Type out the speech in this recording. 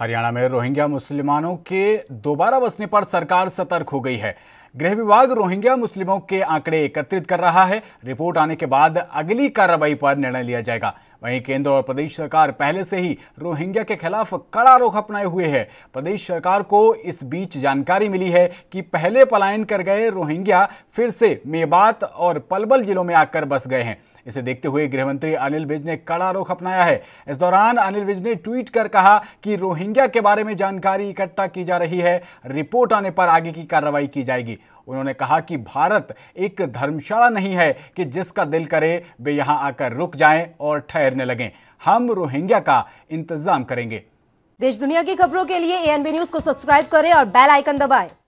हरियाणा में रोहिंग्या मुसलमानों के दोबारा बसने पर सरकार सतर्क हो गई है गृह विभाग रोहिंग्या मुस्लिमों के आंकड़े एकत्रित कर रहा है रिपोर्ट आने के बाद अगली कार्रवाई पर निर्णय लिया जाएगा वहीं केंद्र और प्रदेश सरकार पहले से ही रोहिंग्या के खिलाफ कड़ा रुख अपनाए हुए है प्रदेश सरकार को इस बीच जानकारी मिली है कि पहले पलायन कर गए रोहिंग्या फिर से मेवात और पलबल जिलों में आकर बस गए हैं इसे देखते हुए गृहमंत्री अनिल विज ने कड़ा रुख अपनाया है इस दौरान अनिल विज ने ट्वीट कर कहा कि रोहिंग्या के बारे में जानकारी इकट्ठा की जा रही है रिपोर्ट आने पर आगे की कार्रवाई की जाएगी उन्होंने कहा कि भारत एक धर्मशाला नहीं है कि जिसका दिल करे वे यहां आकर रुक जाएं और ठहरने लगें हम रोहिंग्या का इंतजाम करेंगे देश दुनिया की खबरों के लिए एएनबी न्यूज को सब्सक्राइब करें और बेल आइकन दबाएं